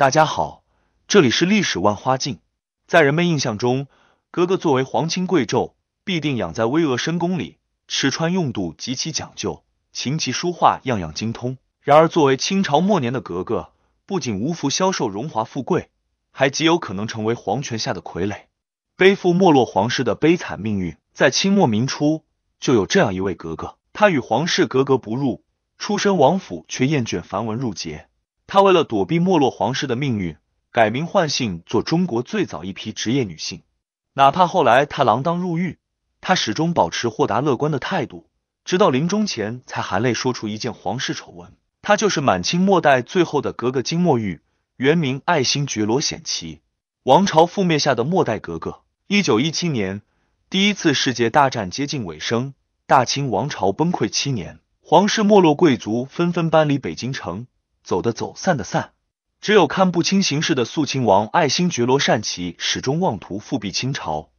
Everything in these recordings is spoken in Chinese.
大家好，这里是历史万花镜。在人们印象中，格格作为皇亲贵胄，必定养在巍峨深宫里，吃穿用度极其讲究，琴棋书画样样精通。然而，作为清朝末年的格格，不仅无福消受荣华富贵，还极有可能成为皇权下的傀儡，背负没落皇室的悲惨命运。在清末明初，就有这样一位格格，她与皇室格格不入，出身王府却厌倦繁文缛节。他为了躲避没落皇室的命运，改名换姓做中国最早一批职业女性。哪怕后来他锒铛入狱，他始终保持豁达乐观的态度，直到临终前才含泪说出一件皇室丑闻。他就是满清末代最后的格格金墨玉，原名爱新觉罗显旗，王朝覆灭下的末代格格。一九一七年，第一次世界大战接近尾声，大清王朝崩溃七年，皇室没落贵族纷纷搬离北京城。走的走，散的散，只有看不清形势的肃亲王爱新觉罗善旗始终妄图复辟清朝。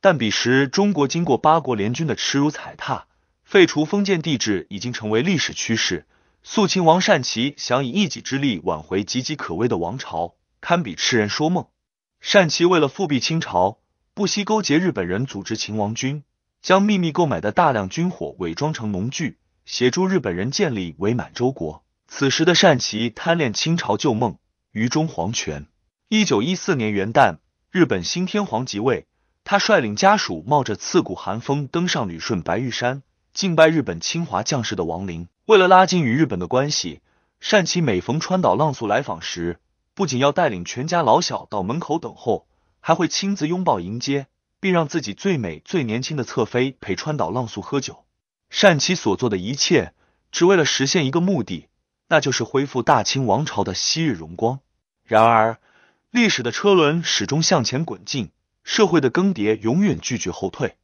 但彼时中国经过八国联军的耻辱踩踏，废除封建帝制已经成为历史趋势。肃亲王善旗想以一己之力挽回岌岌可危的王朝，堪比痴人说梦。善旗为了复辟清朝，不惜勾结日本人，组织秦王军，将秘密购买的大量军火伪装成农具，协助日本人建立伪满洲国。此时的善琪贪恋清朝旧梦，于中黄泉。一九一四年元旦，日本新天皇即位，他率领家属冒着刺骨寒风登上旅顺白玉山，敬拜日本侵华将士的亡灵。为了拉近与日本的关系，善琪每逢川岛浪速来访时，不仅要带领全家老小到门口等候，还会亲自拥抱迎接，并让自己最美最年轻的侧妃陪川岛浪速喝酒。善琪所做的一切，只为了实现一个目的。那就是恢复大清王朝的昔日荣光。然而，历史的车轮始终向前滚进，社会的更迭永远拒绝后退。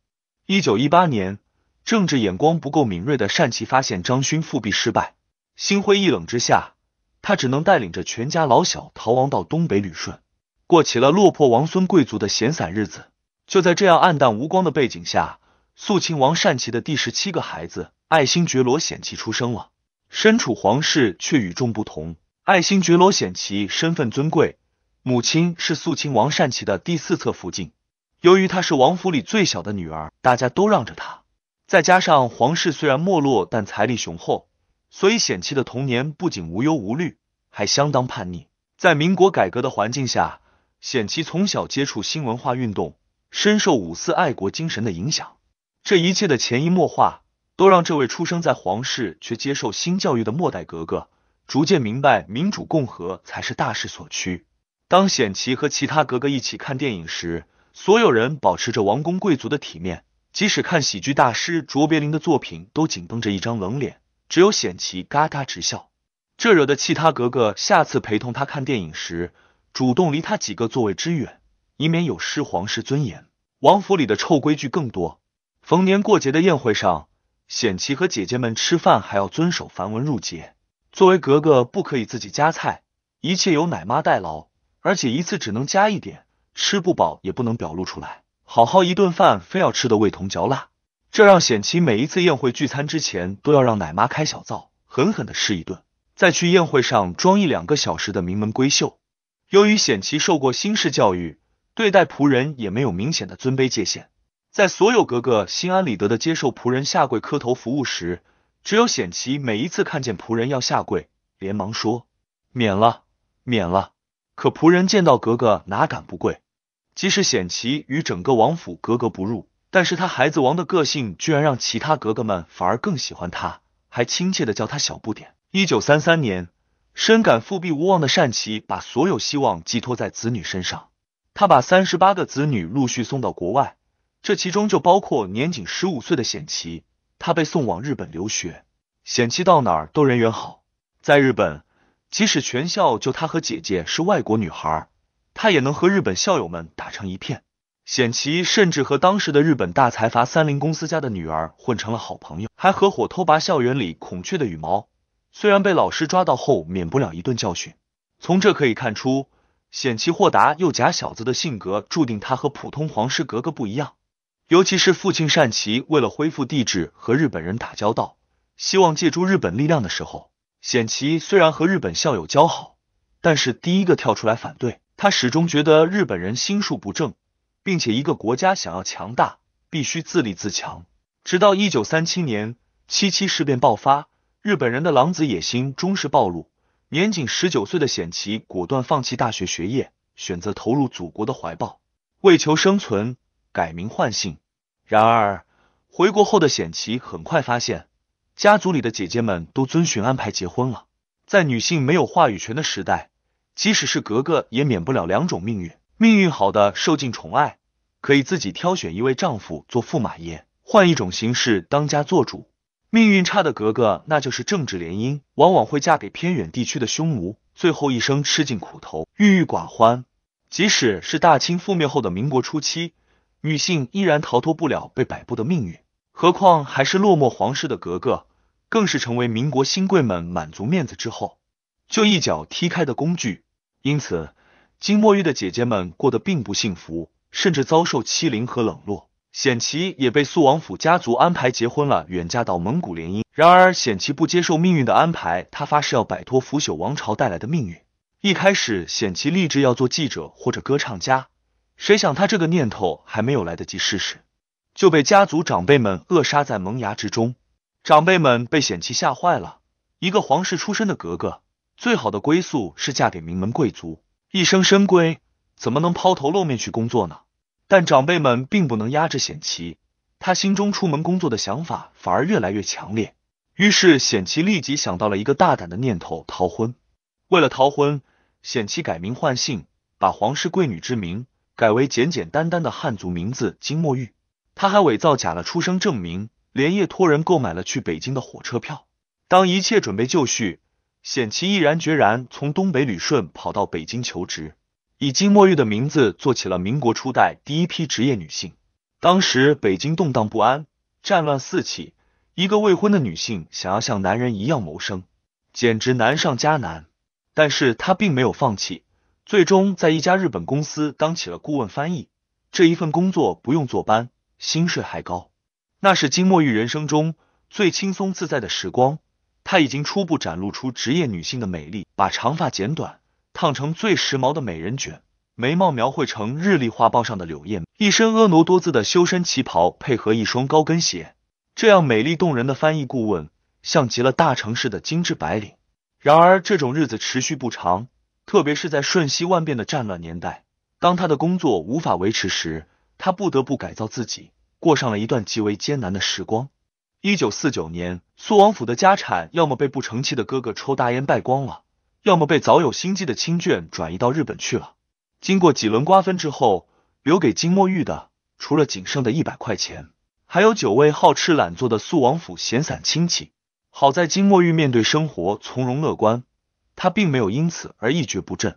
一九一八年，政治眼光不够敏锐的善琪发现张勋复辟失败，心灰意冷之下，他只能带领着全家老小逃亡到东北旅顺，过起了落魄王孙贵族的闲散日子。就在这样暗淡无光的背景下，肃亲王善琪的第十七个孩子爱新觉罗显旗出生了。身处皇室却与众不同，爱新觉罗显其身份尊贵，母亲是肃亲王善旗的第四侧福晋。由于她是王府里最小的女儿，大家都让着她。再加上皇室虽然没落，但财力雄厚，所以显旗的童年不仅无忧无虑，还相当叛逆。在民国改革的环境下，显旗从小接触新文化运动，深受五四爱国精神的影响。这一切的潜移默化。都让这位出生在皇室却接受新教育的末代格格逐渐明白，民主共和才是大势所趋。当显旗和其他格格一起看电影时，所有人保持着王公贵族的体面，即使看喜剧大师卓别林的作品，都紧绷着一张冷脸。只有显旗嘎嘎直笑，这惹得其他格格下次陪同他看电影时，主动离他几个座位之远，以免有失皇室尊严。王府里的臭规矩更多，逢年过节的宴会上。显琪和姐姐们吃饭还要遵守繁文缛节，作为格格不可以自己夹菜，一切由奶妈代劳，而且一次只能夹一点，吃不饱也不能表露出来。好好一顿饭，非要吃得味同嚼蜡，这让显琪每一次宴会聚餐之前都要让奶妈开小灶，狠狠的吃一顿，再去宴会上装一两个小时的名门闺秀。由于显琪受过新式教育，对待仆人也没有明显的尊卑界限。在所有格格心安理得的接受仆人下跪磕头服务时，只有显奇每一次看见仆人要下跪，连忙说：“免了，免了。”可仆人见到格格哪敢不跪？即使显奇与整个王府格格不入，但是他孩子王的个性居然让其他格格们反而更喜欢他，还亲切的叫他小不点。一九三三年，深感复辟无望的善奇把所有希望寄托在子女身上，他把三十八个子女陆续送到国外。这其中就包括年仅十五岁的险棋，他被送往日本留学。险棋到哪儿都人缘好，在日本，即使全校就他和姐姐是外国女孩，他也能和日本校友们打成一片。险棋甚至和当时的日本大财阀三菱公司家的女儿混成了好朋友，还合伙偷拔校园里孔雀的羽毛。虽然被老师抓到后免不了一顿教训，从这可以看出，险棋豁达又假小子的性格，注定他和普通皇室格格不一样。尤其是父亲善奇为了恢复帝制和日本人打交道，希望借助日本力量的时候，显奇虽然和日本校友交好，但是第一个跳出来反对。他始终觉得日本人心术不正，并且一个国家想要强大，必须自立自强。直到一九三七年七七事变爆发，日本人的狼子野心终是暴露。年仅十九岁的显奇果断放弃大学学业，选择投入祖国的怀抱，为求生存。改名换姓，然而回国后的显琪很快发现，家族里的姐姐们都遵循安排结婚了。在女性没有话语权的时代，即使是格格，也免不了两种命运：命运好的受尽宠爱，可以自己挑选一位丈夫做驸马爷，换一种形式当家做主；命运差的格格，那就是政治联姻，往往会嫁给偏远地区的匈奴，最后一生吃尽苦头，郁郁寡欢。即使是大清覆灭后的民国初期。女性依然逃脱不了被摆布的命运，何况还是落寞皇室的格格，更是成为民国新贵们满足面子之后就一脚踢开的工具。因此，金墨玉的姐姐们过得并不幸福，甚至遭受欺凌和冷落。显棋也被肃王府家族安排结婚了，远嫁到蒙古联姻。然而，显棋不接受命运的安排，他发誓要摆脱腐朽王朝带来的命运。一开始，显旗立志要做记者或者歌唱家。谁想他这个念头还没有来得及试试，就被家族长辈们扼杀在萌芽之中。长辈们被显棋吓坏了，一个皇室出身的格格，最好的归宿是嫁给名门贵族，一生深闺，怎么能抛头露面去工作呢？但长辈们并不能压制显棋，他心中出门工作的想法反而越来越强烈。于是显棋立即想到了一个大胆的念头：逃婚。为了逃婚，显棋改名换姓，把皇室贵女之名。改为简简单单的汉族名字金墨玉，他还伪造假了出生证明，连夜托人购买了去北京的火车票。当一切准备就绪，显其毅然决然从东北旅顺跑到北京求职，以金墨玉的名字做起了民国初代第一批职业女性。当时北京动荡不安，战乱四起，一个未婚的女性想要像男人一样谋生，简直难上加难。但是她并没有放弃。最终，在一家日本公司当起了顾问翻译。这一份工作不用坐班，薪水还高。那是金默玉人生中最轻松自在的时光。她已经初步展露出职业女性的美丽，把长发剪短，烫成最时髦的美人卷，眉毛描绘成日历画报上的柳叶，一身婀娜多姿的修身旗袍，配合一双高跟鞋，这样美丽动人的翻译顾问，像极了大城市的精致白领。然而，这种日子持续不长。特别是在瞬息万变的战乱年代，当他的工作无法维持时，他不得不改造自己，过上了一段极为艰难的时光。一九四九年，苏王府的家产要么被不成器的哥哥抽大烟败光了，要么被早有心计的亲眷转移到日本去了。经过几轮瓜分之后，留给金墨玉的除了仅剩的一百块钱，还有九位好吃懒做的苏王府闲散亲戚。好在金墨玉面对生活从容乐观。他并没有因此而一蹶不振，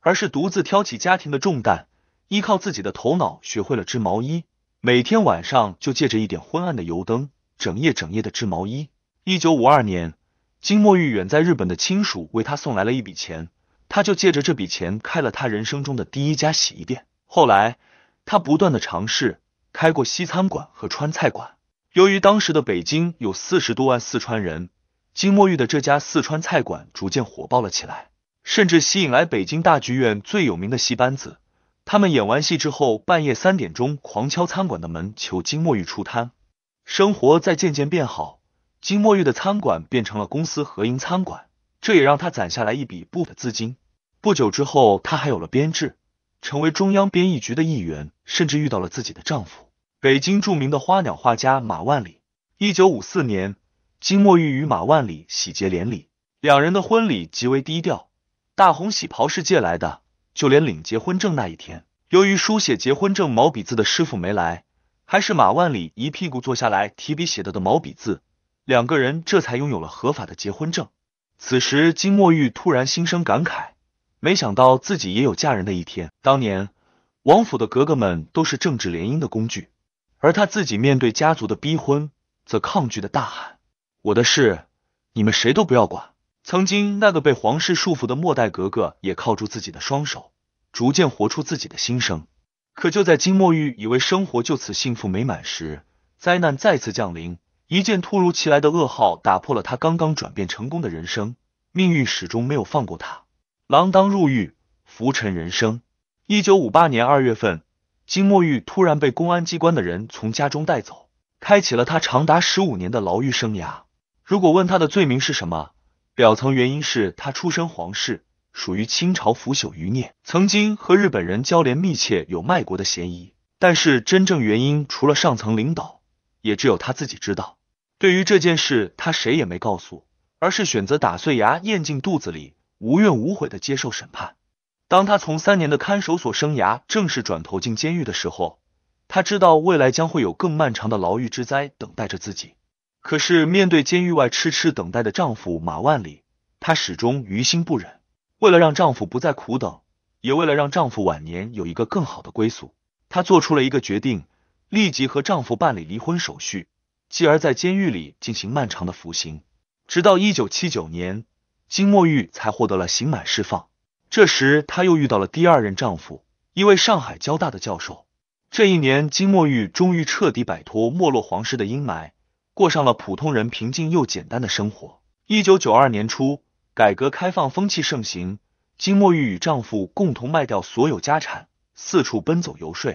而是独自挑起家庭的重担，依靠自己的头脑学会了织毛衣，每天晚上就借着一点昏暗的油灯，整夜整夜的织毛衣。一九五二年，金墨玉远在日本的亲属为他送来了一笔钱，他就借着这笔钱开了他人生中的第一家洗衣店。后来，他不断的尝试，开过西餐馆和川菜馆。由于当时的北京有四十多万四川人。金墨玉的这家四川菜馆逐渐火爆了起来，甚至吸引来北京大剧院最有名的戏班子。他们演完戏之后，半夜三点钟狂敲餐馆的门，求金墨玉出摊。生活在渐渐变好，金墨玉的餐馆变成了公司合营餐馆，这也让他攒下来一笔不的资金。不久之后，他还有了编制，成为中央编译局的一员，甚至遇到了自己的丈夫——北京著名的花鸟画家马万里。一九五四年。金墨玉与马万里喜结连理，两人的婚礼极为低调，大红喜袍是借来的，就连领结婚证那一天，由于书写结婚证毛笔字的师傅没来，还是马万里一屁股坐下来提笔写的的毛笔字，两个人这才拥有了合法的结婚证。此时，金墨玉突然心生感慨，没想到自己也有嫁人的一天。当年王府的格格们都是政治联姻的工具，而他自己面对家族的逼婚，则抗拒的大喊。我的事，你们谁都不要管。曾经那个被皇室束缚的末代格格，也靠住自己的双手，逐渐活出自己的心声。可就在金墨玉以为生活就此幸福美满时，灾难再次降临。一件突如其来的噩耗打破了他刚刚转变成功的人生，命运始终没有放过他。锒铛入狱，浮沉人生。一九五八年二月份，金墨玉突然被公安机关的人从家中带走，开启了他长达十五年的牢狱生涯。如果问他的罪名是什么，表层原因是他出身皇室，属于清朝腐朽余孽，曾经和日本人交联密切，有卖国的嫌疑。但是真正原因，除了上层领导，也只有他自己知道。对于这件事，他谁也没告诉，而是选择打碎牙咽进肚子里，无怨无悔的接受审判。当他从三年的看守所生涯正式转投进监狱的时候，他知道未来将会有更漫长的牢狱之灾等待着自己。可是，面对监狱外痴痴等待的丈夫马万里，她始终于心不忍。为了让丈夫不再苦等，也为了让丈夫晚年有一个更好的归宿，她做出了一个决定：立即和丈夫办理离婚手续，继而在监狱里进行漫长的服刑，直到一九七九年，金墨玉才获得了刑满释放。这时，她又遇到了第二任丈夫，一位上海交大的教授。这一年，金墨玉终于彻底摆脱没落皇室的阴霾。过上了普通人平静又简单的生活。一九九二年初，改革开放风气盛行，金默玉与丈夫共同卖掉所有家产，四处奔走游说，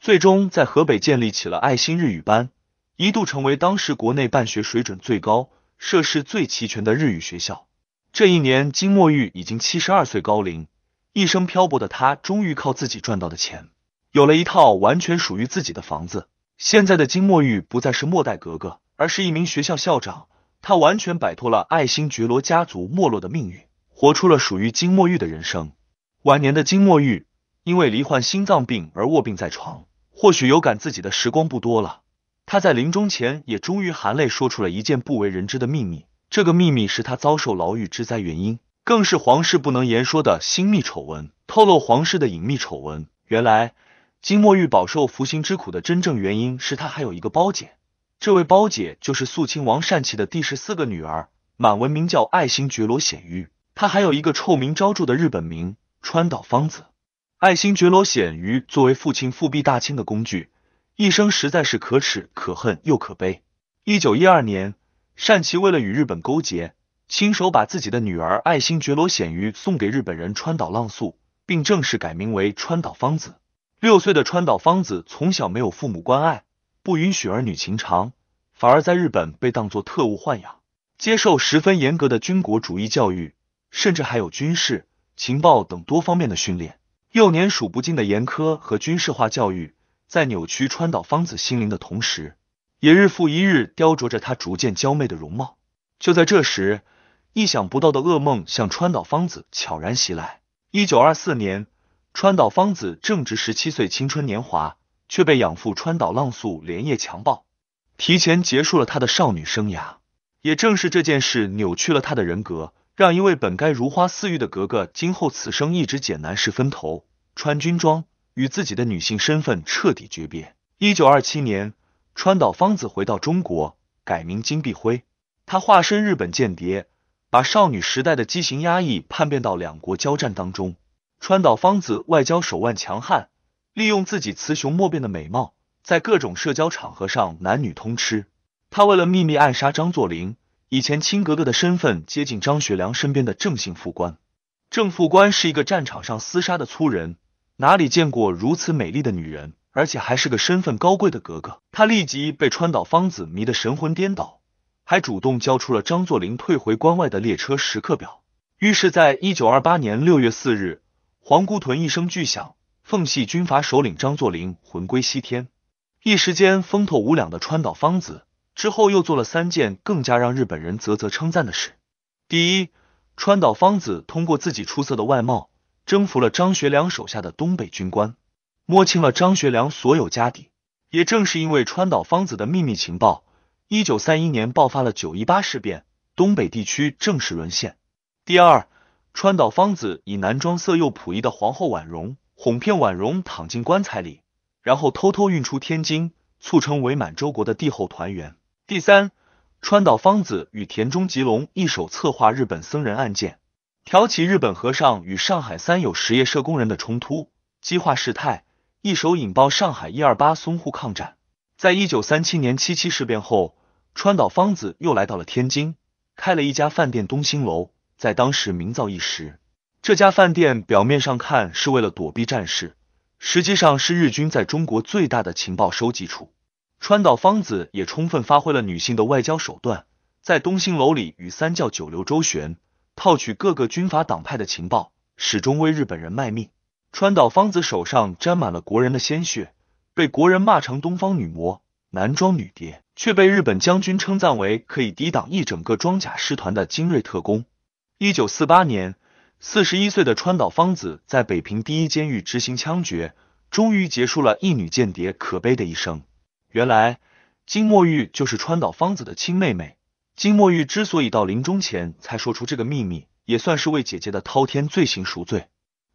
最终在河北建立起了爱心日语班，一度成为当时国内办学水准最高、设施最齐全的日语学校。这一年，金默玉已经七十二岁高龄，一生漂泊的她，终于靠自己赚到的钱，有了一套完全属于自己的房子。现在的金默玉不再是末代格格。而是一名学校校长，他完全摆脱了爱新觉罗家族没落的命运，活出了属于金默玉的人生。晚年的金默玉因为罹患心脏病而卧病在床，或许有感自己的时光不多了，他在临终前也终于含泪说出了一件不为人知的秘密。这个秘密是他遭受牢狱之灾原因，更是皇室不能言说的心密丑闻。透露皇室的隐秘丑闻，原来金默玉饱受服刑之苦的真正原因是他还有一个包姐。这位包姐就是肃亲王善琪的第十四个女儿，满文名叫爱新觉罗显玉，她还有一个臭名昭著的日本名川岛芳子。爱新觉罗显玉作为父亲复辟大清的工具，一生实在是可耻、可恨又可悲。一九一二年，善琪为了与日本勾结，亲手把自己的女儿爱新觉罗显玉送给日本人川岛浪速，并正式改名为川岛芳子。六岁的川岛芳子从小没有父母关爱。不允许儿女情长，反而在日本被当作特务豢养，接受十分严格的军国主义教育，甚至还有军事、情报等多方面的训练。幼年数不尽的严苛和军事化教育，在扭曲川岛芳子心灵的同时，也日复一日雕琢着她逐渐娇媚的容貌。就在这时，意想不到的噩梦向川岛芳子悄然袭来。一九二四年，川岛芳子正值十七岁青春年华。却被养父川岛浪速连夜强暴，提前结束了他的少女生涯。也正是这件事扭曲了他的人格，让一位本该如花似玉的格格，今后此生一直剪男士分头、穿军装，与自己的女性身份彻底诀别。一九二七年，川岛芳子回到中国，改名金碧辉。他化身日本间谍，把少女时代的畸形压抑叛变到两国交战当中。川岛芳子外交手腕强悍。利用自己雌雄莫辨的美貌，在各种社交场合上男女通吃。他为了秘密暗杀张作霖，以前亲格格的身份接近张学良身边的郑姓副官。郑副官是一个战场上厮杀的粗人，哪里见过如此美丽的女人，而且还是个身份高贵的格格？他立即被川岛芳子迷得神魂颠倒，还主动交出了张作霖退回关外的列车时刻表，于是，在一九二八年六月四日，黄姑屯一声巨响。奉系军阀首领张作霖魂归西天，一时间风头无两的川岛芳子之后又做了三件更加让日本人啧啧称赞的事。第一，川岛芳子通过自己出色的外貌，征服了张学良手下的东北军官，摸清了张学良所有家底。也正是因为川岛芳子的秘密情报，一九三一年爆发了九一八事变，东北地区正式沦陷。第二，川岛芳子以男装色诱溥仪的皇后婉容。哄骗婉容躺进棺材里，然后偷偷运出天津，促成伪满洲国的帝后团圆。第三，川岛芳子与田中吉隆一手策划日本僧人案件，挑起日本和尚与上海三友实业社工人的冲突，激化事态，一手引爆上海一二八淞沪抗战。在一九三七年七七事变后，川岛芳子又来到了天津，开了一家饭店东兴楼，在当时名噪一时。这家饭店表面上看是为了躲避战事，实际上是日军在中国最大的情报收集处。川岛芳子也充分发挥了女性的外交手段，在东兴楼里与三教九流周旋，套取各个军阀党派的情报，始终为日本人卖命。川岛芳子手上沾满了国人的鲜血，被国人骂成东方女魔，男装女谍，却被日本将军称赞为可以抵挡一整个装甲师团的精锐特工。一九四八年。四十一岁的川岛芳子在北平第一监狱执行枪决，终于结束了一女间谍可悲的一生。原来金墨玉就是川岛芳子的亲妹妹。金墨玉之所以到临终前才说出这个秘密，也算是为姐姐的滔天罪行赎罪。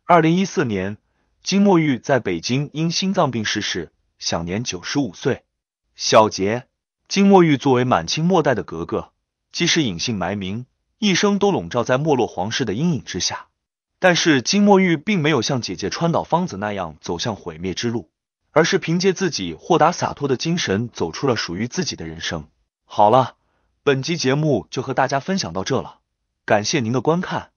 二零一四年，金墨玉在北京因心脏病逝世，享年九十五岁。小结：金墨玉作为满清末代的格格，既是隐姓埋名。一生都笼罩在没落皇室的阴影之下，但是金墨玉并没有像姐姐川岛芳子那样走向毁灭之路，而是凭借自己豁达洒脱的精神走出了属于自己的人生。好了，本集节目就和大家分享到这了，感谢您的观看。